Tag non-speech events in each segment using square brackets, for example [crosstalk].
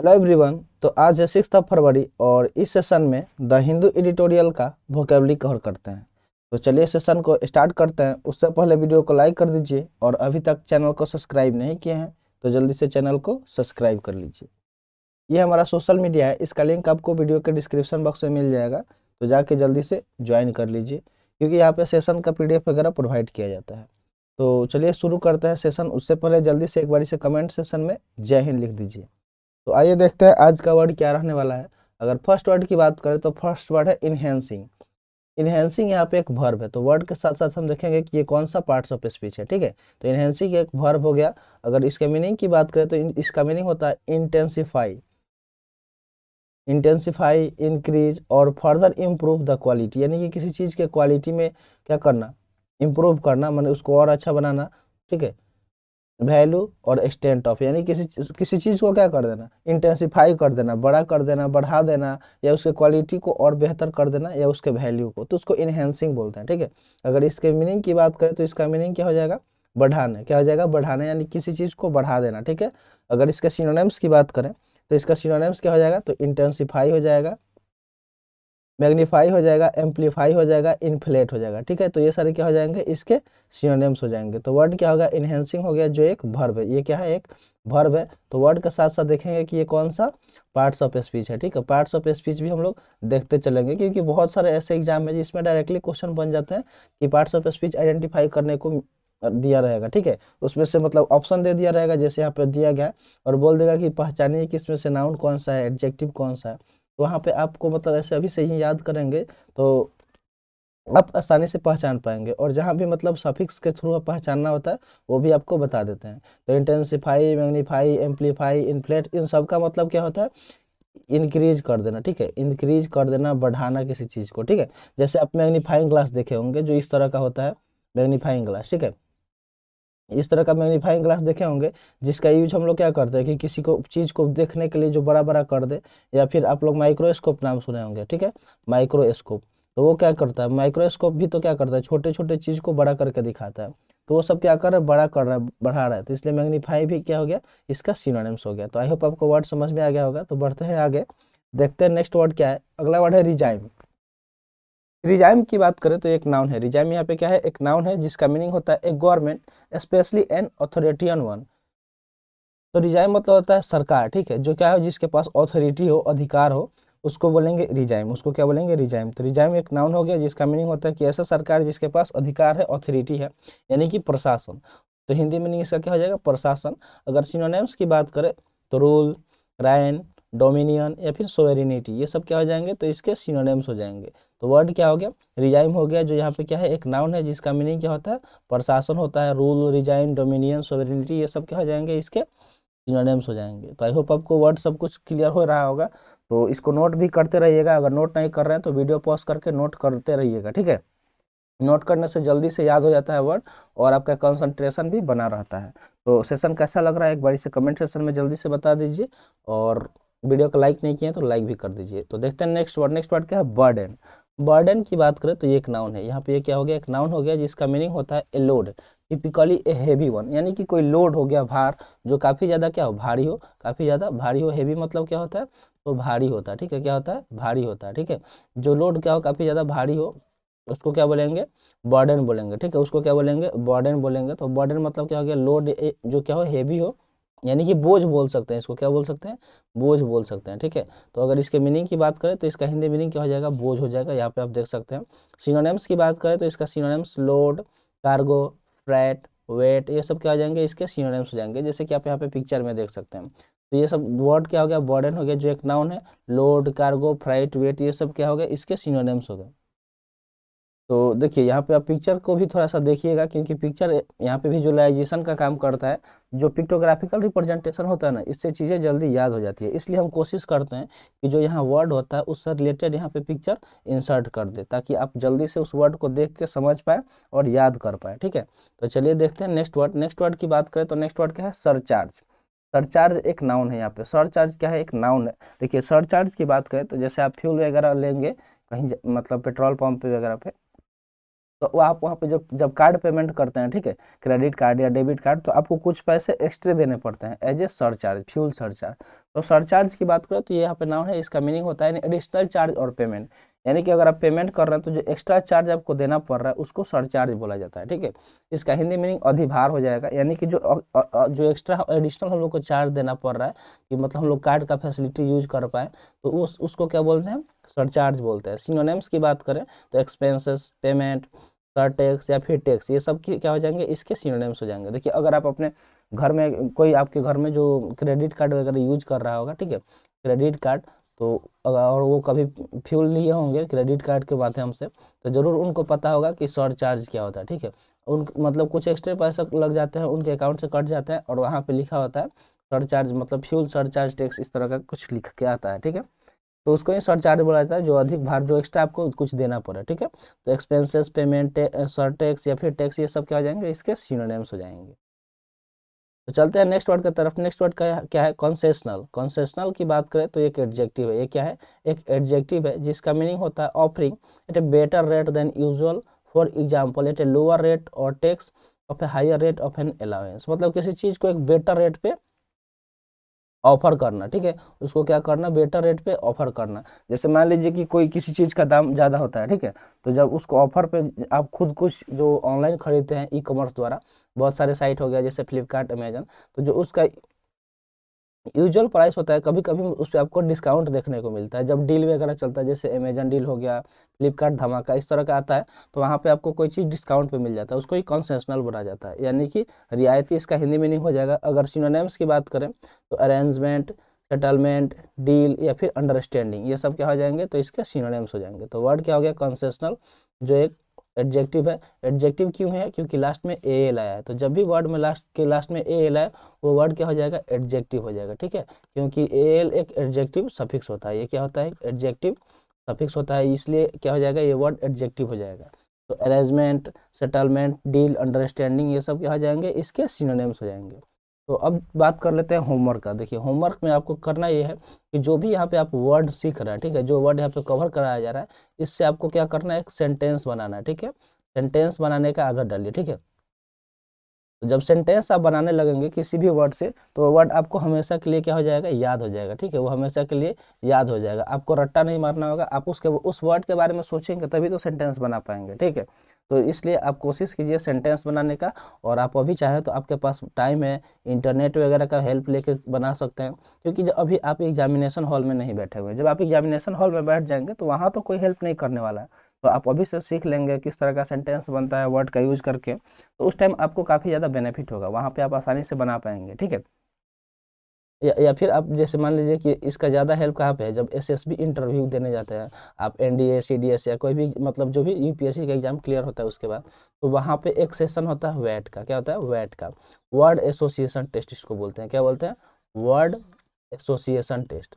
hello everyone तो आज है सिक्स फरवरी और इस सेशन में द हिंदू एडिटोरियल का वोकेबली कवर करते हैं तो चलिए सेशन को स्टार्ट करते हैं उससे पहले वीडियो को लाइक कर दीजिए और अभी तक चैनल को सब्सक्राइब नहीं किए हैं तो जल्दी से चैनल को सब्सक्राइब कर लीजिए ये हमारा सोशल मीडिया है इसका लिंक आपको वीडियो के डिस्क्रिप्शन बॉक्स में मिल जाएगा तो जाके जल्दी से ज्वाइन कर लीजिए क्योंकि यहाँ पर सेशन का पी वगैरह प्रोवाइड किया जाता है तो चलिए शुरू करते हैं सेशन उससे पहले जल्दी से एक बार इसे कमेंट सेशन में जय हिंद लिख दीजिए तो आइए देखते हैं आज का वर्ड क्या रहने वाला है अगर फर्स्ट वर्ड की बात करें तो फर्स्ट वर्ड है इन्हेंसिंग इन्हेंसिंग यहाँ पे एक वर्ब है तो वर्ड के साथ साथ हम देखेंगे कि ये कौन सा पार्ट्स ऑफ स्पीच है ठीक है तो इन्हेंसिंग एक वर्ब हो गया अगर इसके मीनिंग की बात करें तो इसका मीनिंग होता है इंटेंसिफाई इंटेंसिफाई इंक्रीज और फर्दर इम्प्रूव द क्वालिटी यानी कि किसी चीज़ के क्वालिटी में क्या करना इम्प्रूव करना मैंने उसको और अच्छा बनाना ठीक है वैल्यू और एक्सटेंट ऑफ यानी किसी किसी चीज़ को क्या कर देना इंटेंसिफाई कर देना बड़ा कर देना बढ़ा देना या उसके क्वालिटी को और बेहतर कर देना या उसके वैल्यू को तो उसको इन्हेंसिंग बोलते हैं ठीक है अगर इसके मीनिंग की बात करें तो इसका मीनिंग क्या हो जाएगा बढ़ाने क्या हो जाएगा बढ़ाने यानी किसी चीज़ को बढ़ा देना ठीक है अगर इसके सिनोनेम्स की बात करें तो इसका सिनोनेम्स क्या हो जाएगा तो इंटेंसीफाई हो जाएगा मैग्नीफाई हो जाएगा एम्पलीफाई हो जाएगा इन्फ्लेट हो जाएगा ठीक है तो ये सारे क्या हो जाएंगे इसके सीओनेम्स हो जाएंगे तो वर्ड क्या होगा इन्हेंसिंग हो गया जो एक भर्व है ये क्या है एक भर्व है तो वर्ड के साथ साथ देखेंगे कि ये कौन सा पार्ट्स ऑफ स्पीच है ठीक है पार्ट्स ऑफ स्पीच भी हम लोग देखते चलेंगे क्योंकि बहुत सारे ऐसे एग्जाम है जिसमें डायरेक्टली क्वेश्चन बन जाते हैं कि पार्ट्स ऑफ स्पीच आइडेंटिफाई करने को दिया रहेगा ठीक है उसमें से मतलब ऑप्शन दे दिया रहेगा जैसे यहाँ पर दिया गया और बोल देगा कि पहचानिए कि इसमें से नाउन कौन सा है एडजेक्टिव कौन सा है वहाँ पे आपको मतलब ऐसे अभी से ही याद करेंगे तो आप आसानी से पहचान पाएंगे और जहाँ भी मतलब सफिक्स के थ्रू पहचानना होता है वो भी आपको बता देते हैं तो इंटेंसिफाई मैग्नीफाई एम्पलीफाई इन्फ्लेट इन सब का मतलब क्या होता है इंक्रीज कर देना ठीक है इंक्रीज कर देना बढ़ाना किसी चीज़ को ठीक है जैसे आप मैग्नीफाइंग ग्लास देखे होंगे जो इस तरह का होता है मैग्नीफाइंग ग्लास ठीक है इस तरह का मैग्नीफाइंग ग्लास देखे होंगे जिसका यूज हम लोग क्या करते हैं कि किसी को चीज़ को देखने के लिए जो बड़ा बड़ा कर दे या फिर आप लोग माइक्रोस्कोप नाम सुने होंगे ठीक है माइक्रोस्कोप तो वो क्या करता है माइक्रोस्कोप भी तो क्या करता है छोटे छोटे चीज़ को बड़ा करके दिखाता है तो वो सब क्या कर रहा है बड़ा कर रहा है बढ़ा रहा है तो इसलिए मैग्नीफाई भी क्या हो गया इसका सिनोनिम्स हो गया तो आई होप आपको वर्ड समझ में आ गया होगा तो बढ़ते हैं आगे देखते हैं नेक्स्ट वर्ड क्या है अगला वर्ड है रिजाइम रिजाइम की बात करें तो एक नाउन है रिजाइम यहाँ पे क्या है एक नाउन है जिसका मीनिंग होता है a government especially an authoritarian one तो रिजाइम मतलब होता है सरकार ठीक है जो क्या हो जिसके पास ऑथोरिटी हो अधिकार हो उसको बोलेंगे रिजाइम उसको क्या बोलेंगे रिजाइम तो रिजाइम एक नाउन हो गया जिसका मीनिंग होता है कि ऐसा सरकार जिसके पास अधिकार है ऑथोरिटी है यानी कि प्रशासन तो हिंदी मीनिंग इसका क्या हो जाएगा प्रशासन अगर सिनोनेम्स की बात करें तो रूल रैन डोमिनियन या फिर सोवेरिनिटी ये सब क्या हो जाएंगे तो इसके सीनोनेम्स हो जाएंगे तो वर्ड क्या हो गया रिजाइम हो गया जो यहाँ पे क्या है एक नाउन है जिसका मीनिंग क्या होता है प्रशासन होता है रूल रिजाइम डोमिनियन सोवेरिनिटी ये सब क्या हो जाएंगे इसके सिनोनेम्स हो जाएंगे तो आई होप आपको वर्ड सब कुछ क्लियर हो रहा होगा तो इसको नोट भी करते रहिएगा अगर नोट नहीं कर रहे हैं तो वीडियो पॉज करके नोट करते रहिएगा ठीक है नोट करने से जल्दी से याद हो जाता है वर्ड और आपका कंसंट्रेशन भी बना रहता है तो सेशन कैसा लग रहा है एक बार इसे कमेंट सेशन में जल्दी से बता दीजिए और वीडियो को लाइक नहीं किया तो लाइक भी कर दीजिए तो देखते हैं नेक्स्ट वर्ड नेक्स्ट वर्ड क्या है बर्डन बर्डन की बात करें तो ये एक नाउन है यहाँ पे ये क्या हो गया एक नाउन हो गया जिसका मीनिंग होता है a load typically a heavy one यानी कि कोई लोड हो गया भार जो काफ़ी ज़्यादा क्या हो भारी हो काफ़ी ज़्यादा भारी हो हैवी मतलब क्या होता है तो भारी होता है ठीक है क्या होता है भारी होता है ठीक है जो लोड क्या हो काफ़ी ज़्यादा भारी हो उसको क्या बोलेंगे बर्डन बोलेंगे ठीक है उसको क्या बोलेंगे बर्डन बोलेंगे तो बर्डन मतलब क्या हो गया लोड जो क्या हो हैवी हो यानी कि बोझ बोल सकते हैं इसको क्या बोल सकते हैं बोझ बोल सकते हैं ठीक है तो अगर इसके मीनिंग की बात करें तो इसका हिंदी मीनिंग क्या हो जाएगा बोझ हो जाएगा यहाँ पे आप देख सकते हैं सिनोनेम्स की बात करें तो इसका synonyms load cargo freight weight ये सब क्या हो जाएंगे इसके सिनोनेम्स हो जाएंगे जैसे कि आप यहाँ पे पिक्चर में देख सकते हैं तो ये सब वर्ड क्या हो गया बॉर्डन हो गया जो एक नाउन है लोड कार्गो फ्राइट वेट ये सब क्या हो गया इसके सिनोनेम्स हो गए तो देखिए यहाँ पे आप पिक्चर को भी थोड़ा सा देखिएगा क्योंकि पिक्चर यहाँ पे भी जुलाइजेशन का काम करता है जो पिक्टोग्राफिकल रिप्रेजेंटेशन होता है ना इससे चीज़ें जल्दी याद हो जाती है इसलिए हम कोशिश करते हैं कि जो यहाँ वर्ड होता है उससे रिलेटेड यहाँ पे पिक्चर इंसर्ट कर दे ताकि आप जल्दी से उस वर्ड को देख के समझ पाए और याद कर पाए ठीक है तो चलिए देखते हैं नेक्स्ट वर्ड नेक्स्ट वर्ड की बात करें तो नेक्स्ट वर्ड क्या है सरचार्ज सरचार्ज एक नाउन है यहाँ पे सरचार्ज क्या है एक नाउन है देखिए सरचार्ज की बात करें तो जैसे आप फ्यूल वगैरह लेंगे कहीं मतलब पेट्रोल पंप वगैरह पे तो आप वहाँ पे जब जब कार्ड पेमेंट करते हैं ठीक है क्रेडिट कार्ड या डेबिट कार्ड तो आपको कुछ पैसे एक्स्ट्रा देने पड़ते हैं as a surcharge fuel surcharge तो सरचार्ज की बात करें तो ये यहाँ पे नाम है इसका मीनिंग होता है एडिशनल चार्ज और पेमेंट यानी कि अगर आप पेमेंट कर रहे हैं तो जो एक्स्ट्रा चार्ज आपको देना पड़ रहा है उसको सरचार्ज बोला जाता है ठीक है इसका हिंदी मीनिंग अधिभार हो जाएगा यानी कि जो जो एक्स्ट्रा एडिशनल हम लोग को चार्ज देना पड़ रहा है कि मतलब हम लोग कार्ड का फैसिलिटी यूज कर पाए तो उस उसको क्या बोलते हैं सरचार्ज बोलते हैं सिनोनेम्स की बात करें तो एक्सपेंसेस पेमेंट कर टैक्स या फिर टैक्स ये सब क्या हो जाएंगे इसके सीनोनेम्स हो जाएंगे देखिए अगर आप अपने घर में कोई आपके घर में जो क्रेडिट कार्ड वगैरह यूज कर रहा होगा ठीक है क्रेडिट कार्ड तो अगर और वो कभी फ्यूल लिए होंगे क्रेडिट कार्ड के माध्यम से तो ज़रूर उनको पता होगा कि सर चार्ज क्या होता है ठीक है उन मतलब कुछ एक्स्ट्रा पैसा लग जाते हैं उनके अकाउंट से कट जाते हैं और वहाँ पर लिखा होता है सर चार्ज मतलब फ्यूल सर चार्ज टैक्स इस तरह का कुछ लिख के आता है ठीक है तो उसको ही शॉर्ट चार्ज बोला जाता है जो अधिक भार जो एक्स्ट्रा आपको कुछ देना पड़े ठीक है तो एक्सपेंसेस पेमेंट शॉर्ट टैक्स या फिर टैक्स ये सब क्या हो जाएंगे इसके सीनोनेम्स हो जाएंगे तो चलते हैं नेक्स्ट वर्ड की तरफ नेक्स्ट वर्ड का क्या है कॉन्सेशनल कॉन्सेशनल की बात करें तो एक एडजेक्टिव है ये क्या है एक एडजेक्टिव है जिसका मीनिंग होता है offering at a better rate than usual for example at a lower rate और tax of a higher rate of an allowance मतलब किसी चीज़ को एक बेटर रेट पे ऑफर करना ठीक है उसको क्या करना बेटर रेट पे ऑफर करना जैसे मान लीजिए कि कोई किसी चीज़ का दाम ज़्यादा होता है ठीक है तो जब उसको ऑफर पे आप खुद कुछ जो ऑनलाइन खरीदते हैं ई कॉमर्स द्वारा बहुत सारे साइट हो गया जैसे फ्लिपकार्ट अमेजन तो जो उसका यूजुअल प्राइस होता है कभी कभी उस पर आपको डिस्काउंट देखने को मिलता है जब डील वगैरह चलता है जैसे अमेजन डील हो गया फ्लिपकार्ट धमाका इस तरह का आता है तो वहाँ पे आपको कोई चीज़ डिस्काउंट पे मिल जाता है उसको ही कॉन्सेशनल बना जाता है यानी कि रियायती इसका हिंदी मीनिंग हो जाएगा अगर सिनोनेम्स की बात करें तो अरेंजमेंट सेटलमेंट डील या फिर अंडरस्टैंडिंग ये सब क्या हो जाएंगे तो इसके सिनोनेम्स हो जाएंगे तो वर्ड क्या हो गया कॉन्सेशनल जो एक एडजेक्टिव है एडजेक्टिव क्यों है क्योंकि लास्ट में ए एल आया है तो जब भी वर्ड में लास्ट के लास्ट में ए एल आया वो वर्ड क्या हो जाएगा एडजेक्टिव हो जाएगा ठीक है क्योंकि ए एल एक एडजेक्टिव सफिक्स होता है ये क्या होता है एडजेक्टिव सफिक्स होता है इसलिए क्या हो जाएगा ये वर्ड एडजेक्टिव हो जाएगा तो अरेंजमेंट सेटलमेंट डील अंडरस्टैंडिंग ये सब क्या हो जाएंगे इसके सिनोनेम्स हो जाएंगे तो अब बात कर लेते हैं होमवर्क का देखिए होमवर्क में आपको करना ये है कि जो भी यहाँ पे आप वर्ड सीख रहे हैं ठीक है जो वर्ड यहाँ पे कवर कराया जा रहा है इससे आपको क्या करना है एक सेंटेंस बनाना है ठीक है सेंटेंस बनाने का आदत डालिए ठीक है तो जब सेंटेंस आप बनाने लगेंगे किसी भी वर्ड से तो वो वर्ड आपको हमेशा के लिए क्या हो जाएगा याद हो जाएगा ठीक है वो हमेशा के लिए याद हो जाएगा आपको रट्टा नहीं मारना होगा आप उसके उस वर्ड के बारे में सोचेंगे तभी तो सेंटेंस बना पाएंगे ठीक है तो इसलिए आप कोशिश कीजिए सेंटेंस बनाने का और आप अभी चाहें तो आपके पास टाइम है इंटरनेट वगैरह का हेल्प लेके बना सकते हैं क्योंकि जब अभी आप एग्जामिनेशन हॉल में नहीं बैठे हुए जब आप एग्जामिनेशन हॉल में बैठ जाएंगे तो वहाँ तो कोई हेल्प नहीं करने वाला है तो आप अभी से सीख लेंगे किस तरह का सेंटेंस बनता है वर्ड का यूज करके तो उस टाइम आपको काफ़ी ज़्यादा बेनिफिट होगा वहाँ पे आप आसानी से बना पाएंगे ठीक है या, या फिर आप जैसे मान लीजिए कि इसका ज़्यादा हेल्प कहाँ पे है जब एसएसबी इंटरव्यू देने जाते हैं आप एनडीए सीडीएस या कोई भी मतलब जो भी यूपीएससी का एग्ज़ाम क्लियर होता है उसके बाद तो वहाँ पे एक सेशन होता है वैट का क्या होता है वैट का वर्ड एसोसिएशन टेस्ट इसको बोलते हैं क्या बोलते हैं word association test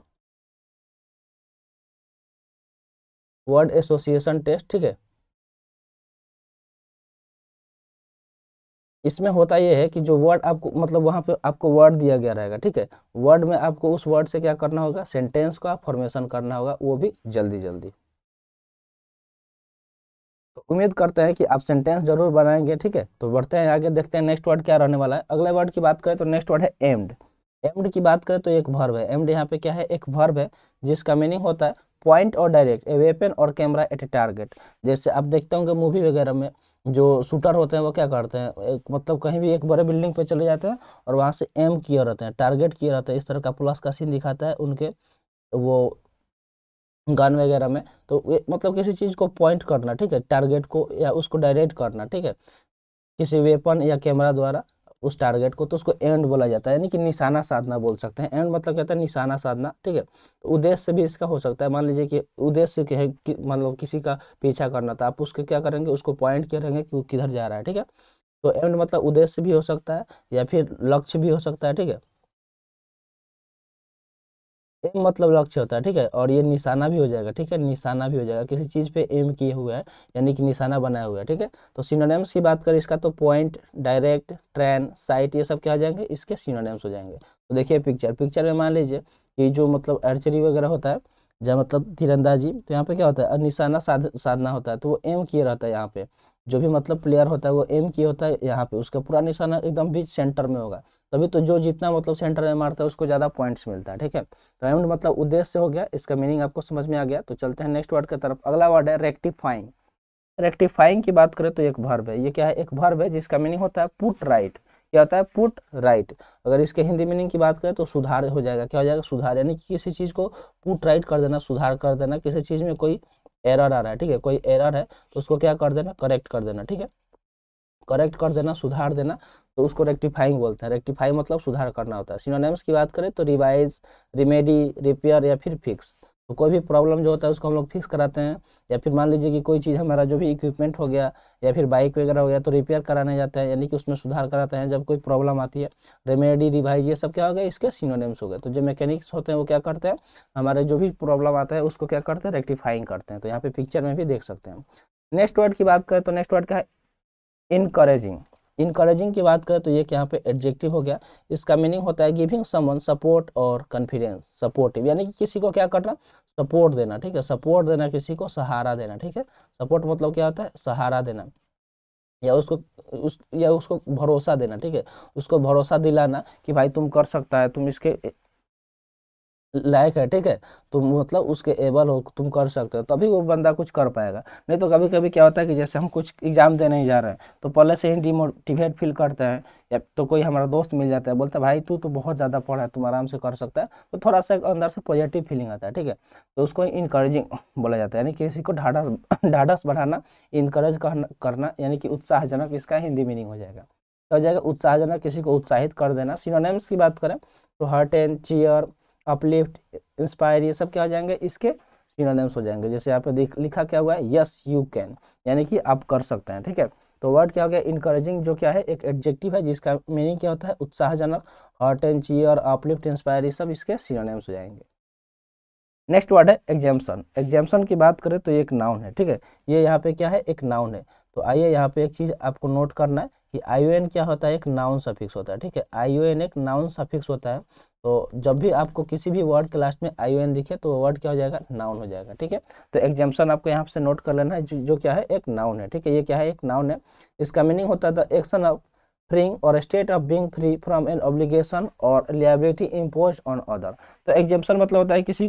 word association test ठीक है इसमें होता यह है कि जो वर्ड आपको मतलब वहां पे आपको वर्ड दिया गया रहेगा ठीक है वर्ड में आपको उस वर्ड से क्या करना होगा सेंटेंस का फॉर्मेशन करना होगा वो भी जल्दी जल्दी तो उम्मीद करते हैं कि आप सेंटेंस जरूर बनाएंगे ठीक है तो बढ़ते हैं आगे देखते हैं नेक्स्ट वर्ड क्या रहने वाला है अगले वर्ड की बात करें तो नेक्स्ट वर्ड है एम्ड एम्ड की बात करें तो एक भर्व है एम्ड यहाँ पे क्या है एक भर्व है जिसका मीनिंग होता है पॉइंट और डायरेक्ट ए वेपन और कैमरा एट ए टारगेट जैसे आप देखते होंगे मूवी वगैरह में जो शूटर होते हैं वो क्या करते हैं एक, मतलब कहीं भी एक बड़े बिल्डिंग पे चले जाते हैं और वहाँ से एम किए रहते हैं टारगेट किए रहते हैं इस तरह का प्लस का सीन दिखाता है उनके वो गन वगैरह में तो मतलब किसी चीज़ को पॉइंट करना ठीक है टारगेट को या उसको डायरेक्ट करना ठीक है किसी वेपन या कैमरा द्वारा उस टारगेट को तो उसको एंड बोला जाता है यानी कि निशाना साधना बोल सकते हैं एंड मतलब कहता है निशाना साधना ठीक है तो उद्देश्य भी इसका हो सकता है मान लीजिए कि उद्देश्य क्या है कि, मतलब किसी का पीछा करना था तो आप उसके क्या करेंगे उसको पॉइंट करेंगे कि वो किधर जा रहा है ठीक है तो एंड मतलब उद्देश्य भी हो सकता है या फिर लक्ष्य भी हो सकता है ठीक है एम मतलब लक्ष्य होता है ठीक है और ये निशाना भी हो जाएगा ठीक है निशाना भी हो जाएगा किसी चीज़ पे एम किए हुआ है यानी कि निशाना बनाया हुआ है ठीक है तो सिनोनेम्स की बात करें इसका तो पॉइंट डायरेक्ट ट्रेन साइट ये सब क्या हो जाएंगे इसके सिनोनेम्स हो जाएंगे तो देखिए पिक्चर पिक्चर में मान लीजिए कि जो मतलब अर्चरी वगैरह होता है जहाँ मतलब तीरंदाजी तो यहाँ पे क्या होता है निशाना साध साधना होता है तो वो एम किए रहता है यहाँ पे जो भी मतलब प्लेयर होता है वो एम किया होता है यहाँ पे उसका पूरा निशाना एकदम भी सेंटर में होगा तभी तो जो जितना मतलब सेंटर में मारता है उसको ज़्यादा पॉइंट्स मिलता है ठीक है तो मतलब उद्देश्य हो गया इसका मीनिंग आपको समझ में आ गया तो चलते हैं नेक्स्ट वर्ड की तरफ अगला वर्ड है रेक्टिफाइंग रेक्टिफाइंग की बात करें तो एक भर्व है ये क्या है एक भर्व है जिसका मीनिंग होता है पुट राइट क्या होता है पुट राइट अगर इसके हिंदी मीनिंग की बात करें तो सुधार हो जाएगा क्या हो जाएगा सुधार यानी कि किसी चीज़ को पुट राइट कर देना सुधार कर देना किसी चीज़ में कोई एरर आ रहा है ठीक है कोई एरर है तो उसको क्या कर देना करेक्ट कर देना ठीक है करेक्ट कर देना सुधार देना तो उसको रेक्टिफाइंग बोलते हैं रेक्टिफाई मतलब सुधार करना होता है सिनोनिम्स की बात करें तो रिवाइज रिमेडी रिपेयर या फिर फिक्स तो कोई भी प्रॉब्लम जो होता है उसको हम लोग फिक्स कराते हैं या फिर मान लीजिए कि कोई चीज़ हमारा जो भी इक्विपमेंट हो गया या फिर बाइक वगैरह हो गया तो रिपेयर कराने जाते हैं यानी कि उसमें सुधार कराते हैं जब कोई प्रॉब्लम आती है रेमेडी रिवाइज ये सब क्या हो गया इसके सीनोनेम्स हो गए तो जो मैकेनिक्स होते हैं वो क्या करते हैं हमारे जो भी प्रॉब्लम आता है उसको क्या करते हैं रेक्टिफाइंग करते हैं तो यहाँ पे पिक्चर में भी देख सकते हैं नेक्स्ट वर्ड की बात करें तो नेक्स्ट वर्ड क्या है इनकरेजिंग इनकरेजिंग की बात करें तो ये यहाँ पे एडजेक्टिव हो गया इसका मीनिंग होता है गिविंग समवन सपोर्ट और कॉन्फिडेंस सपोर्टिव यानी कि किसी को क्या करना सपोर्ट देना ठीक है सपोर्ट देना किसी को सहारा देना ठीक है सपोर्ट मतलब क्या होता है सहारा देना या उसको उस या उसको भरोसा देना ठीक है उसको भरोसा दिलाना कि भाई तुम कर सकता है तुम इसके लायक है ठीक है तो मतलब उसके एबल हो तुम कर सकते हो तभी वो बंदा कुछ कर पाएगा नहीं तो कभी कभी क्या होता है कि जैसे हम कुछ एग्ज़ाम देने ही जा रहे हैं तो पहले से ही डिमोटिवेट फील करते हैं या तो कोई हमारा दोस्त मिल जाता है बोलता है भाई तू तो बहुत ज़्यादा पढ़ा है तुम आराम से कर सकता है तो थोड़ा सा अंदर से पॉजिटिव फीलिंग आता है ठीक है तो उसको इनकरेजिंग बोला जाता है यानी किसी को ढाढ़स [coughs] ढाढ़स बढ़ाना इनकरेज करना यानी कि उत्साहजनक इसका हिंदी मीनिंग हो जाएगा तो जाएगा उत्साहजनक किसी को उत्साहित कर देना सिनोनेम्स की बात करें तो hearten cheer uplift inspire ये सब क्या हो जाएंगे इसके सिनोनिम्स हो जाएंगे जैसे यहाँ पे लिखा क्या हुआ है यस यू कैन यानी कि आप कर सकते हैं ठीक है तो वर्ड क्या हो गया इनकरेजिंग जो क्या है एक एडजेक्टिव है जिसका मीनिंग क्या होता है उत्साहजनक हॉट एंड चीयर अपलिफ्ट इंस्पायर ये सब इसके सिनोनिम्स हो जाएंगे नेक्स्ट वर्ड है एग्जाम्सन एग्जाम्सन की बात करें तो एक नाउन है ठीक है ये यहाँ पे क्या है एक नाउन है तो आइए यहाँ पे एक चीज़ आपको नोट करना है कि आई क्या होता है एक नाउन सफिक्स होता है ठीक है आई एक नाउन सफिक्स होता है तो जब भी आपको किसी भी वर्ड के लास्ट में आई एन दिखे तो वर्ड क्या हो जाएगा नाउन हो जाएगा ठीक है तो एग्जाम्पन आपको यहाँ से नोट कर लेना है जो, जो क्या है एक नाउन है ठीक है ये क्या है एक नाउन है इसका मीनिंग होता है द एक्शन ऑफ फ्रिंग और state of being free from an obligation और लियाबिलिटी इम्पोज ऑन अदर तो एग्जाम्पन मतलब होता है किसी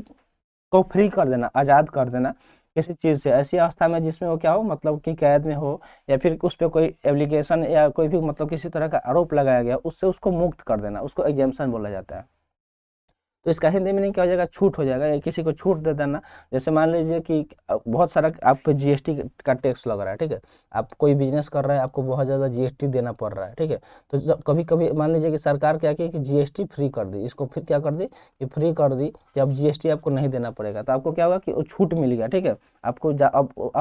को फ्री कर देना आज़ाद कर देना किसी चीज़ से ऐसी अवस्था में जिसमें वो क्या हो मतलब कि कैद में हो या फिर उस पर कोई एप्लीकेशन या कोई भी मतलब किसी तरह का आरोप लगाया गया उससे उसको मुक्त कर देना उसको एग्जाम्पन बोला जाता है तो इसका हिंदी मीनिंग क्या हो जाएगा छूट हो जाएगा या किसी को छूट दे देना जैसे मान लीजिए कि बहुत सारा आप पे जीएसटी का टैक्स लग रहा है ठीक है आप कोई बिजनेस कर रहे हैं आपको बहुत ज़्यादा जीएसटी देना पड़ रहा है ठीक है तो कभी कभी मान लीजिए कि सरकार क्या की कि जीएसटी फ्री कर दी इसको फिर क्या कर दी कि फ्री कर दी कि अब जी आपको नहीं देना पड़ेगा तो आपको क्या होगा कि वो छूट मिल गया ठीक है आपको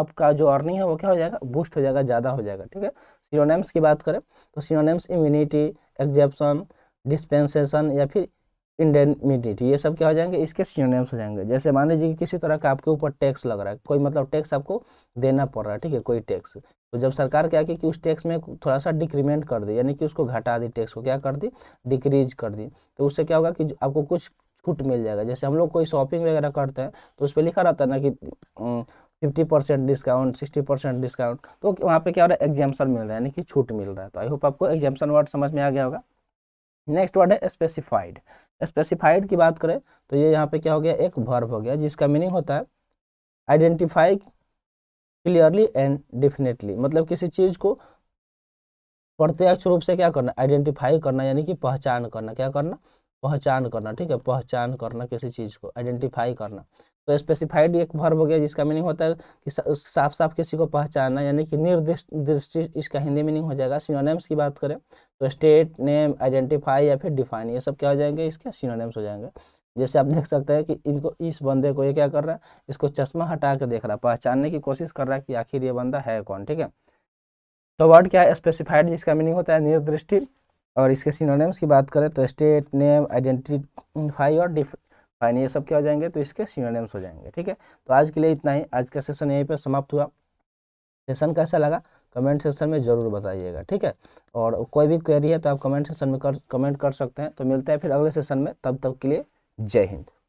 आपका जो अर्निंग है वो क्या हो जाएगा बूस्ट हो जाएगा ज़्यादा हो जाएगा ठीक है सिनोनेम्स की बात करें तो सिनोनेम्स इम्यूनिटी एग्जेप्शन डिस्पेंसेशन या फिर इंडेमिडिट ये सब क्या हो जाएंगे इसके सीनेम्स हो जाएंगे जैसे मान लीजिए कि किसी तरह का आपके ऊपर टैक्स लग रहा है कोई मतलब टैक्स आपको देना पड़ रहा है ठीक है कोई टैक्स तो जब सरकार क्या की कि उस टैक्स में थोड़ा सा डिक्रीमेंट कर दी यानी कि उसको घटा दी टैक्स को क्या कर दी डिक्रीज कर दी तो उससे क्या होगा कि आपको कुछ छूट मिल जाएगा जैसे हम लोग कोई शॉपिंग वगैरह करते हैं तो उस पर लिखा रहता है ना कि fifty percent discount sixty percent discount तो वहाँ पे क्या हो रहा है एग्जाम्पन मिल रहा है यानी कि छूट मिल रहा है तो आई होप आपको एग्जाम्पन वर्ड समझ में आ गया होगा नेक्स्ट वर्ड है स्पेसिफाइड स्पेसिफाइड की बात करें तो ये यहाँ पे क्या हो गया एक वर्ब हो गया जिसका मीनिंग होता है आइडेंटिफाई क्लियरली एंड डेफिनेटली मतलब किसी चीज़ को प्रत्यक्ष रूप से क्या करना आइडेंटिफाई करना यानी कि पहचान करना क्या करना पहचान करना ठीक है पहचान करना किसी चीज़ को आइडेंटिफाई करना तो स्पेसिफाइड एक भर्व हो गया जिसका मीनिंग होता है कि साफ साफ किसी को पहचानना यानी कि निर्दिष्ट दृष्टि इसका हिंदी मीनिंग हो जाएगा सिनोनेम्स की बात करें तो स्टेट नेम आइडेंटिफाई या फिर डिफाइन ये सब क्या हो जाएंगे इसके सिनोनेम्स हो जाएंगे जैसे आप देख सकते हैं कि इनको इस बंदे को ये क्या कर रहा है इसको चश्मा हटा के देख रहा है पहचानने की कोशिश कर रहा है कि आखिर ये बंदा है कौन ठीक है तो वर्ड क्या है स्पेसिफाइड जिसका मीनिंग होता है निर्दृष्टि और इसके सिनोनेम्स की बात करें तो स्टेट नेम आइडेंटिफाई और डिफ फाइन ये सब क्या हो जाएंगे तो इसके सीनोनिम्स हो जाएंगे ठीक है तो आज के लिए इतना ही आज का सेशन यहीं पर समाप्त हुआ सेशन कैसा लगा कमेंट सेक्शन में ज़रूर बताइएगा ठीक है और कोई भी क्वेरी है तो आप कमेंट सेक्शन में कर कमेंट कर सकते हैं तो मिलते हैं फिर अगले सेशन में तब तक के लिए जय हिंद